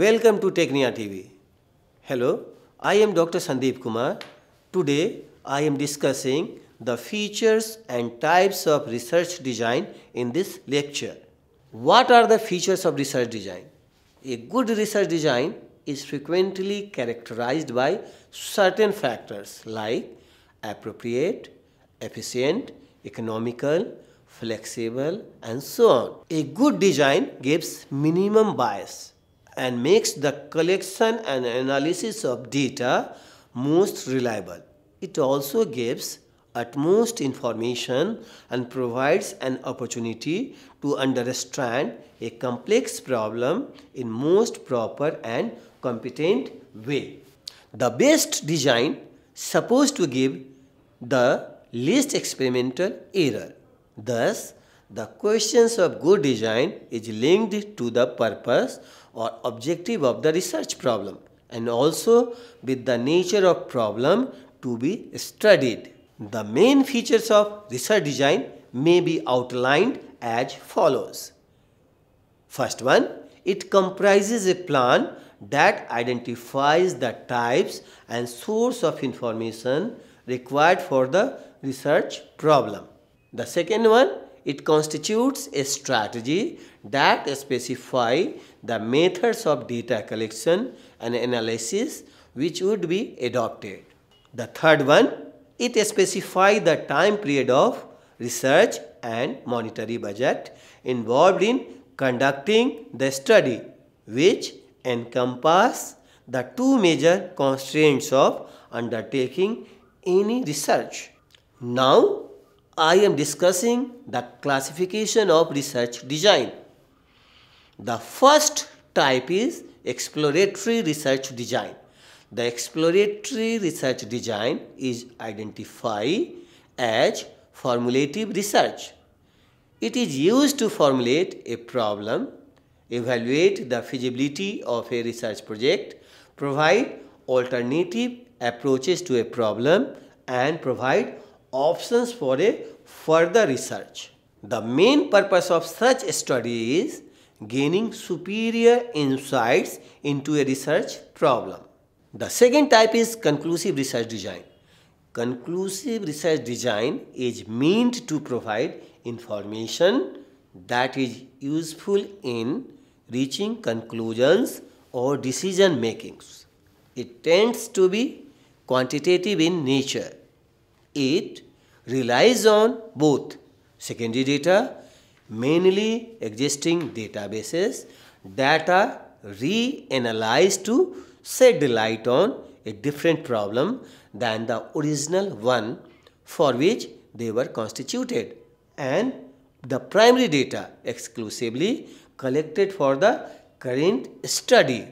Welcome to Technia TV. Hello, I am Dr. Sandeep Kumar. Today I am discussing the features and types of research design in this lecture. What are the features of research design? A good research design is frequently characterized by certain factors like appropriate, efficient, economical, flexible and so on. A good design gives minimum bias and makes the collection and analysis of data most reliable. It also gives utmost information and provides an opportunity to understand a complex problem in most proper and competent way. The best design supposed to give the least experimental error. Thus, the questions of good design is linked to the purpose or objective of the research problem and also with the nature of problem to be studied. The main features of research design may be outlined as follows. First one, it comprises a plan that identifies the types and source of information required for the research problem. The second one, it constitutes a strategy that specify the methods of data collection and analysis which would be adopted. The third one, it specify the time period of research and monetary budget involved in conducting the study which encompass the two major constraints of undertaking any research. Now I am discussing the classification of research design. The first type is exploratory research design. The exploratory research design is identified as formulative research. It is used to formulate a problem, evaluate the feasibility of a research project, provide alternative approaches to a problem and provide options for a further research. The main purpose of such study is gaining superior insights into a research problem. The second type is conclusive research design. Conclusive research design is meant to provide information that is useful in reaching conclusions or decision makings. It tends to be quantitative in nature. It relies on both secondary data, mainly existing databases that are reanalyzed to shed light on a different problem than the original one for which they were constituted and the primary data exclusively collected for the current study.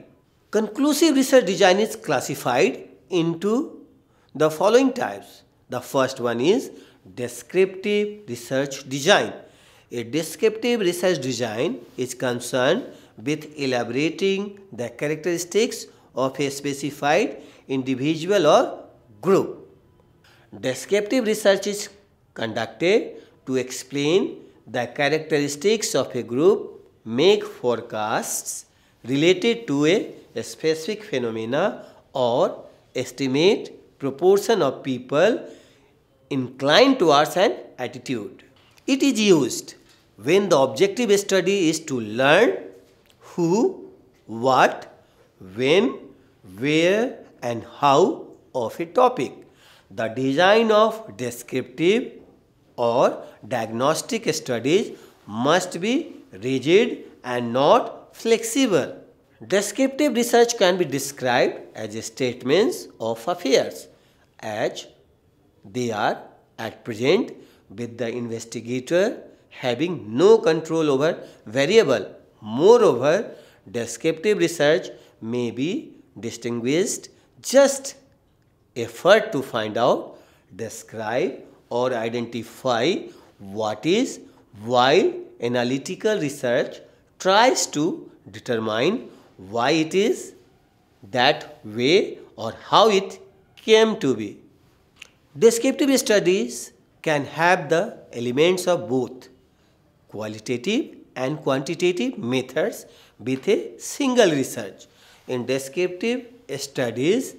Conclusive research design is classified into the following types the first one is descriptive research design. A descriptive research design is concerned with elaborating the characteristics of a specified individual or group. Descriptive research is conducted to explain the characteristics of a group, make forecasts related to a specific phenomena or estimate proportion of people inclined towards an attitude. It is used when the objective study is to learn who, what, when, where and how of a topic. The design of descriptive or diagnostic studies must be rigid and not flexible Descriptive research can be described as statements of affairs as they are at present with the investigator having no control over variable. Moreover, descriptive research may be distinguished just effort to find out, describe or identify what is while analytical research tries to determine why it is that way or how it came to be. Descriptive studies can have the elements of both qualitative and quantitative methods with a single research. In descriptive studies,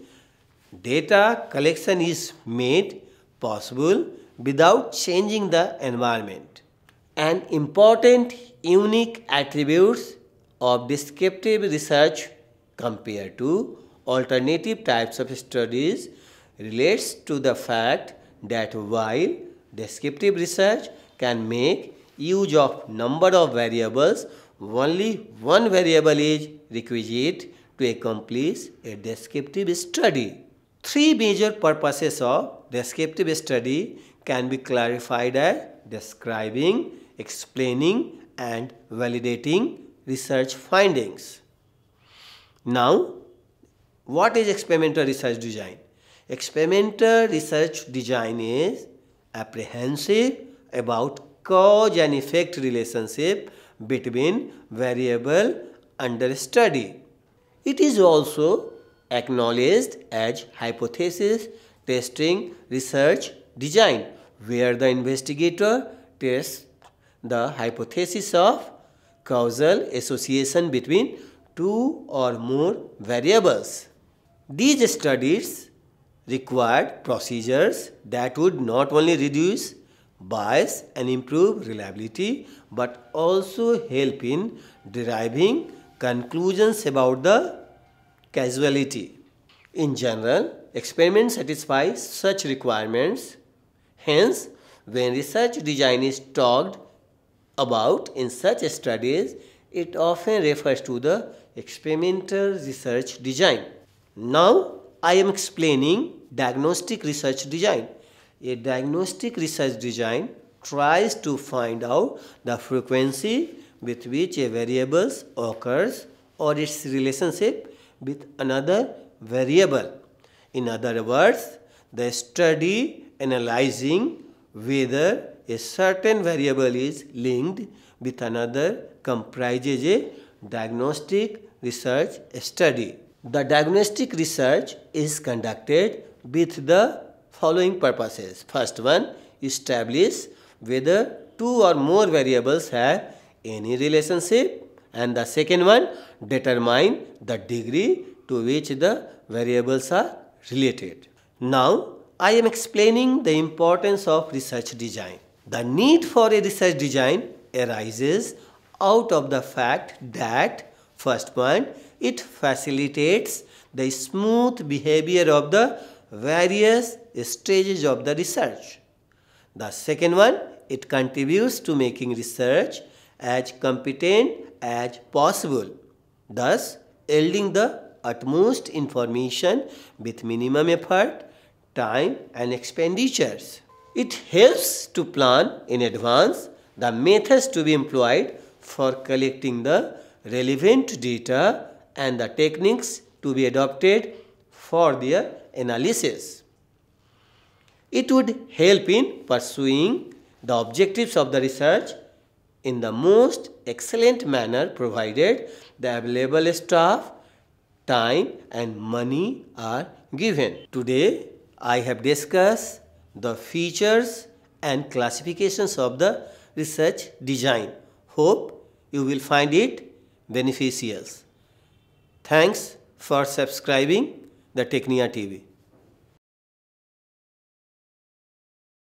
data collection is made possible without changing the environment. An important unique attributes of descriptive research compared to alternative types of studies relates to the fact that while descriptive research can make use of number of variables, only one variable is requisite to accomplish a descriptive study. Three major purposes of descriptive study can be clarified as describing, explaining and validating research findings. Now, what is experimental research design? Experimental research design is apprehensive about cause and effect relationship between variable under study. It is also acknowledged as hypothesis testing research design where the investigator tests the hypothesis of causal association between two or more variables. These studies required procedures that would not only reduce bias and improve reliability but also help in deriving conclusions about the causality. In general, experiments satisfy such requirements. Hence, when research design is talked about in such studies, it often refers to the experimental research design. Now, I am explaining diagnostic research design. A diagnostic research design tries to find out the frequency with which a variable occurs or its relationship with another variable. In other words, the study analyzing whether a certain variable is linked with another comprises a diagnostic research study. The diagnostic research is conducted with the following purposes. First one, establish whether two or more variables have any relationship and the second one, determine the degree to which the variables are related. Now, I am explaining the importance of research design. The need for a research design arises out of the fact that, first one, it facilitates the smooth behavior of the various stages of the research. The second one, it contributes to making research as competent as possible, thus yielding the utmost information with minimum effort, time and expenditures. It helps to plan in advance the methods to be employed for collecting the relevant data and the techniques to be adopted for their analysis. It would help in pursuing the objectives of the research in the most excellent manner provided the available staff, time and money are given. Today, I have discussed the features and classifications of the research design. Hope you will find it beneficial. Thanks for subscribing the Technia TV.